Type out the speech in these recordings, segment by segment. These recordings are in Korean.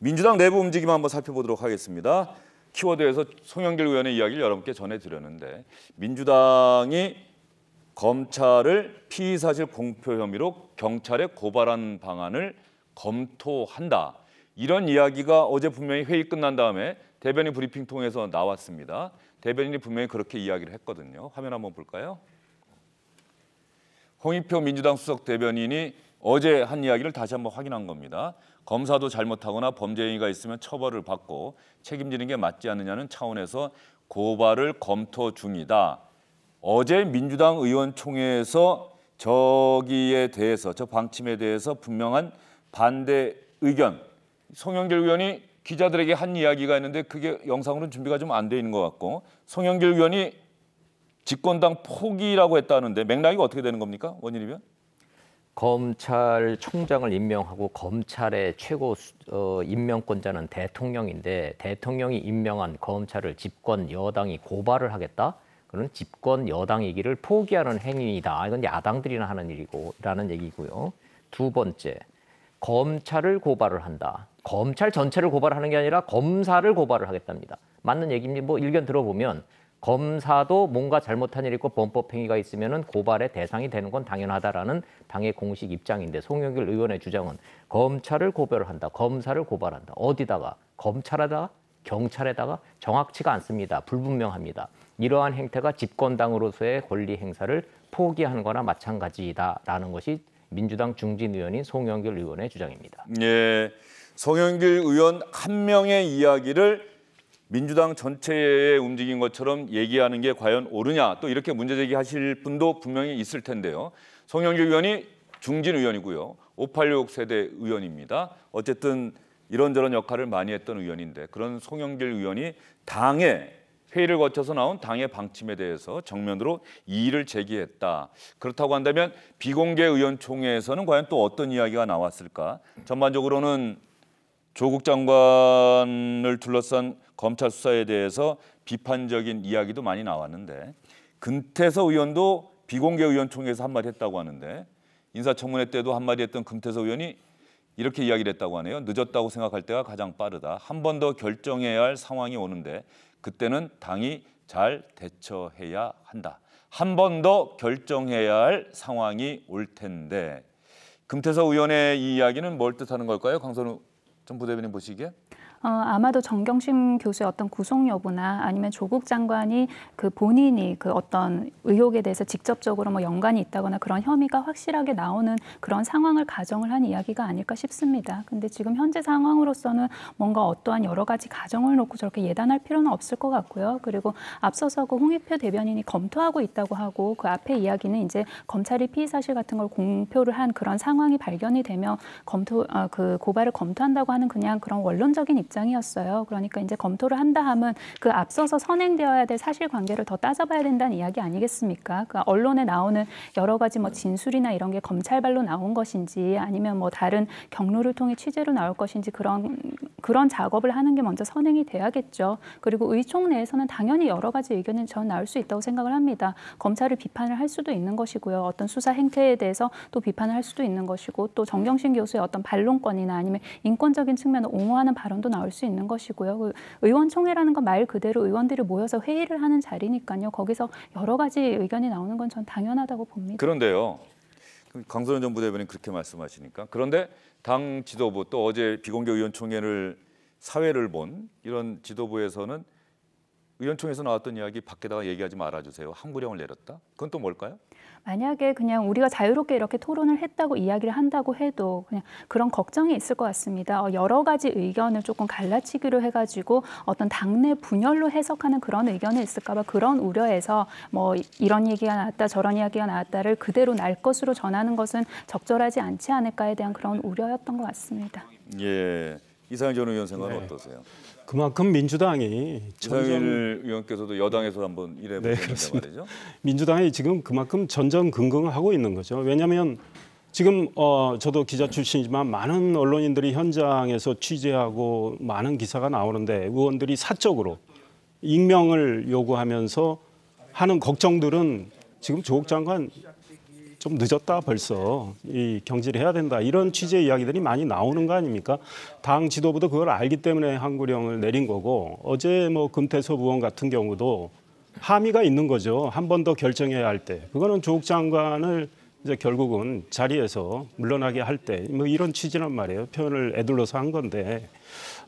민주당 내부 움직임 한번 살펴보도록 하겠습니다. 키워드에서 송영길 의원의 이야기를 여러분께 전해드렸는데 민주당이 검찰을 피의사실 공표 혐의로 경찰에 고발한 방안을 검토한다. 이런 이야기가 어제 분명히 회의 끝난 다음에 대변인 브리핑 통해서 나왔습니다. 대변인이 분명히 그렇게 이야기를 했거든요. 화면 한번 볼까요? 홍익표 민주당 수석 대변인이 어제 한 이야기를 다시 한번 확인한 겁니다. 검사도 잘못하거나 범죄 행위가 있으면 처벌을 받고 책임지는 게 맞지 않느냐는 차원에서 고발을 검토 중이다. 어제 민주당 의원총회에서 저기에 대해서 저 방침에 대해서 분명한 반대 의견 송영길 의원이 기자들에게 한 이야기가 있는데 그게 영상으로는 준비가 좀 안 돼 있는 것 같고 송영길 의원이 집권당 포기라고 했다는데 맥락이 어떻게 되는 겁니까 원인위원 검찰총장을 임명하고 검찰의 최고 어, 임명권자는 대통령인데 대통령이 임명한 검찰을 집권 여당이 고발을 하겠다? 그는 집권 여당이기를 포기하는 행위이다. 이건 야당들이나 하는 일이고 라는 얘기고요. 두 번째, 검찰을 고발을 한다. 검찰 전체를 고발하는 게 아니라 검사를 고발을 하겠답니다. 맞는 얘기입니다. 뭐 일견 들어보면 검사도 뭔가 잘못한 일이 있고 범법행위가 있으면 고발의 대상이 되는 건 당연하다라는 당의 공식 입장인데 송영길 의원의 주장은 검찰을 고발한다, 검사를 고발한다. 어디다가? 검찰에다가? 경찰에다가? 정확치가 않습니다. 불분명합니다. 이러한 행태가 집권당으로서의 권리 행사를 포기하는 거나 마찬가지다라는 것이 민주당 중진 의원인 송영길 의원의 주장입니다. 예, 송영길 의원 한 명의 이야기를 민주당 전체의 움직인 것처럼 얘기하는 게 과연 옳으냐 또 이렇게 문제 제기하실 분도 분명히 있을 텐데요. 송영길 의원이 중진 의원이고요. 586 세대 의원입니다. 어쨌든 이런저런 역할을 많이 했던 의원인데 그런 송영길 의원이 당의 회의를 거쳐서 나온 당의 방침에 대해서 정면으로 이의를 제기했다. 그렇다고 한다면 비공개 의원총회에서는 과연 또 어떤 이야기가 나왔을까? 전반적으로는 조국 장관을 둘러싼 검찰 수사에 대해서 비판적인 이야기도 많이 나왔는데 금태서 의원도 비공개 의원총회에서 한마디 했다고 하는데 인사청문회 때도 한마디 했던 금태서 의원이 이렇게 이야기를 했다고 하네요. 늦었다고 생각할 때가 가장 빠르다. 한 번 더 결정해야 할 상황이 오는데 그때는 당이 잘 대처해야 한다. 한 번 더 결정해야 할 상황이 올 텐데 금태서 의원의 이 이야기는 뭘 뜻하는 걸까요? 강선우 전 부대변인 보시기에? 어, 아마도 정경심 교수의 어떤 구속 여부나 아니면 조국 장관이 그 본인이 그 어떤 의혹에 대해서 직접적으로 뭐 연관이 있다거나 그런 혐의가 확실하게 나오는 그런 상황을 가정을 한 이야기가 아닐까 싶습니다. 근데 지금 현재 상황으로서는 뭔가 어떠한 여러 가지 가정을 놓고 저렇게 예단할 필요는 없을 것 같고요. 그리고 앞서서 그 홍익표 대변인이 검토하고 있다고 하고 그 앞에 이야기는 이제 검찰이 피의 사실 같은 걸 공표를 한 그런 상황이 발견이 되면 검토 어, 그 고발을 검토한다고 하는 그냥 그런 원론적인 입 입장이었어요. 그러니까 이제 검토를 한다 함은 그 앞서서 선행되어야 될 사실관계를 더 따져봐야 된다는 이야기 아니겠습니까? 그러니까 언론에 나오는 여러 가지 뭐 진술이나 이런 게 검찰발로 나온 것인지 아니면 뭐 다른 경로를 통해 취재로 나올 것인지 그런 그런 작업을 하는 게 먼저 선행이 돼야겠죠. 그리고 의총 내에서는 당연히 여러 가지 의견이 전 나올 수 있다고 생각을 합니다. 검찰을 비판을 할 수도 있는 것이고요. 어떤 수사 행태에 대해서 또 비판을 할 수도 있는 것이고 또 정경심 교수의 어떤 반론권이나 아니면 인권적인 측면을 옹호하는 발언도 나올 나올 수 있는 것이고요. 그 의원총회라는 건 말 그대로 의원들이 모여서 회의를 하는 자리니까요. 거기서 여러 가지 의견이 나오는 건 전 당연하다고 봅니다. 그런데요. 그 강선현 전 부대변인 그렇게 말씀하시니까 그런데 당 지도부 또 어제 비공개 의원총회를 사회를 본 이런 지도부에서는 의원총회에서 나왔던 이야기 밖에다가 얘기하지 말아주세요. 항구령을 내렸다? 그건 또 뭘까요? 만약에 그냥 우리가 자유롭게 이렇게 토론을 했다고 이야기를 한다고 해도 그냥 그런 걱정이 있을 것 같습니다. 어, 여러 가지 의견을 조금 갈라치기로 해가지고 어떤 당내 분열로 해석하는 그런 의견이 있을까봐 그런 우려에서 뭐 이런 얘기가 나왔다 저런 이야기가 나왔다를 그대로 날 것으로 전하는 것은 적절하지 않지 않을까에 대한 그런 우려였던 것 같습니다. 예, 이상현 전 의원 생각은 네. 어떠세요? 그만큼 민주당이 전전 의원께서도 여당에서 한번 일해보는 네, 말이죠. 민주당이 지금 그만큼 전전긍긍하고 있는 거죠. 왜냐하면 지금 어, 저도 기자 출신이지만 많은 언론인들이 현장에서 취재하고 많은 기사가 나오는데 의원들이 사적으로 익명을 요구하면서 하는 걱정들은 지금 조국 장관 좀 늦었다 벌써 이 경질을 해야 된다 이런 취지의 이야기들이 많이 나오는 거 아닙니까? 당 지도부도 그걸 알기 때문에 항구령을 내린 거고 어제 뭐 금태섭 의원 같은 경우도 함의가 있는 거죠. 한 번 더 결정해야 할 때. 그거는 조국 장관을 이제 결국은 자리에서 물러나게 할 때 뭐 이런 취지란 말이에요. 표현을 애둘러서 한 건데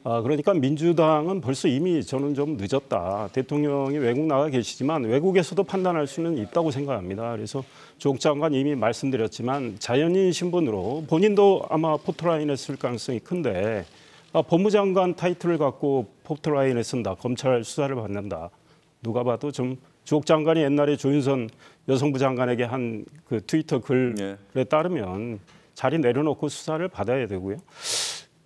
아, 그러니까 민주당은 벌써 이미 저는 좀 늦었다. 대통령이 외국 나가 계시지만 외국에서도 판단할 수는 있다고 생각합니다. 그래서 조국 장관 이미 말씀드렸지만 자연인 신분으로 본인도 아마 포트라인에 쓸 가능성이 큰데 아, 법무장관 타이틀을 갖고 포트라인에 쓴다. 검찰 수사를 받는다. 누가 봐도 좀 조국 장관이 옛날에 조윤선 여성부 장관에게 한 그 트위터 글에 예. 따르면 자리 내려놓고 수사를 받아야 되고요.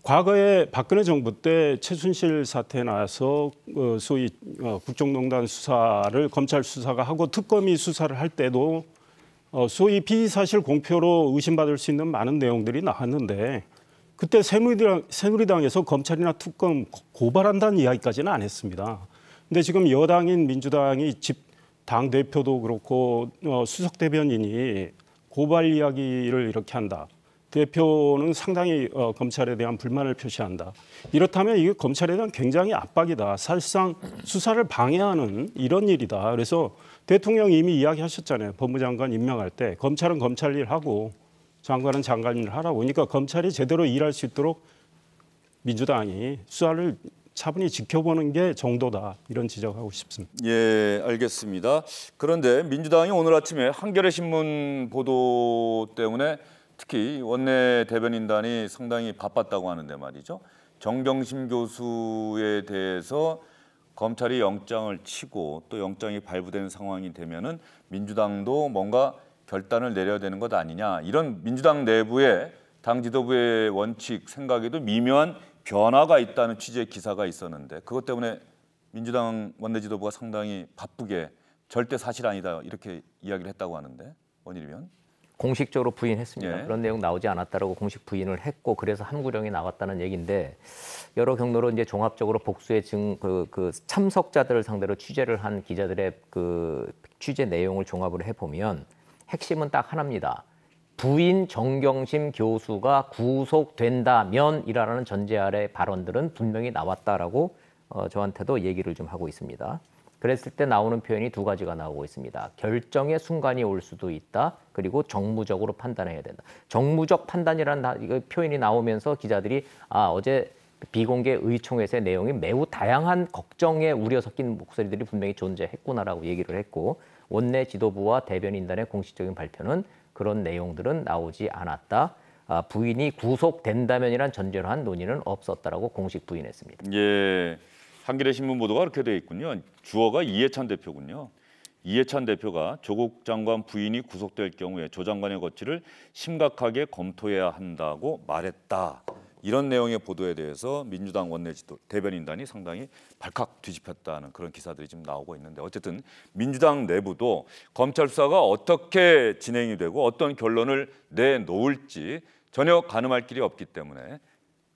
과거에 박근혜 정부 때 최순실 사태 나서 어, 소위 어, 국정농단 수사를 검찰 수사가 하고 특검이 수사를 할 때도 어, 소위 비사실 공표로 의심받을 수 있는 많은 내용들이 나왔는데 그때 새누리당, 새누리당에서 검찰이나 특검 고발한다는 이야기까지는 안 했습니다. 근데 지금 여당인 민주당이 집 당 대표도 그렇고 수석 대변인이 고발 이야기를 이렇게 한다. 대표는 상당히 어, 검찰에 대한 불만을 표시한다. 이렇다면 이게 검찰에 대한 굉장히 압박이다. 사실상 수사를 방해하는 이런 일이다. 그래서 대통령이 미 이야기하셨잖아요. 법무장관 임명할 때 검찰은 검찰 일하고 장관은 장관 일을 하라고. 그러니까 검찰이 제대로 일할 수 있도록 민주당이 수사를 차분히 지켜보는 게 정도다 이런 지적하고 싶습니다. 예, 알겠습니다. 그런데 민주당이 오늘 아침에 한겨레 신문 보도 때문에 특히 원내 대변인단이 상당히 바빴다고 하는데 말이죠. 정경심 교수에 대해서 검찰이 영장을 치고 또 영장이 발부되는 상황이 되면은 민주당도 뭔가 결단을 내려야 되는 것 아니냐 이런 민주당 내부의 당 지도부의 원칙 생각에도 미묘한 변화가 있다는 취지의 기사가 있었는데 그것 때문에 민주당 원내 지도부가 상당히 바쁘게 절대 사실 아니다 이렇게 이야기를 했다고 하는데 원일 위원. 공식적으로 부인했습니다. 예. 그런 내용 나오지 않았다라고 공식 부인을 했고 그래서 함구령이 나왔다는 얘기인데 여러 경로로 이제 종합적으로 복수의 증그 그 참석자들을 상대로 취재를 한 기자들의 그 취재 내용을 종합을 해 보면 핵심은 딱 하나입니다. 부인 정경심 교수가 구속된다면이라는 전제 아래 발언들은 분명히 나왔다라고 어, 저한테도 얘기를 좀 하고 있습니다. 그랬을 때 나오는 표현이 두 가지가 나오고 있습니다. 결정의 순간이 올 수도 있다. 그리고 정무적으로 판단해야 된다. 정무적 판단이라는 표현이 나오면서 기자들이 아 어제 비공개 의총에서의 내용이 매우 다양한 걱정에 우려 섞인 목소리들이 분명히 존재했구나라고 얘기를 했고 원내 지도부와 대변인단의 공식적인 발표는 그런 내용들은 나오지 않았다. 아, 부인이 구속된다면이란 전제로 한 논의는 없었다라고 공식 부인했습니다. 예. 한겨레 신문 보도가 그렇게 돼 있군요. 주어가 이해찬 대표군요. 이해찬 대표가 조국 장관 부인이 구속될 경우에 조 장관의 거취를 심각하게 검토해야 한다고 말했다. 이런 내용의 보도에 대해서 민주당 원내지도 대변인단이 상당히 발칵 뒤집혔다는 그런 기사들이 지금 나오고 있는데 어쨌든 민주당 내부도 검찰 수사가 어떻게 진행이 되고 어떤 결론을 내놓을지 전혀 가늠할 길이 없기 때문에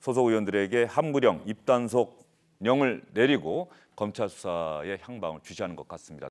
소속 의원들에게 함부령 입단속 명을 내리고 검찰 수사의 향방을 주시하는 것 같습니다.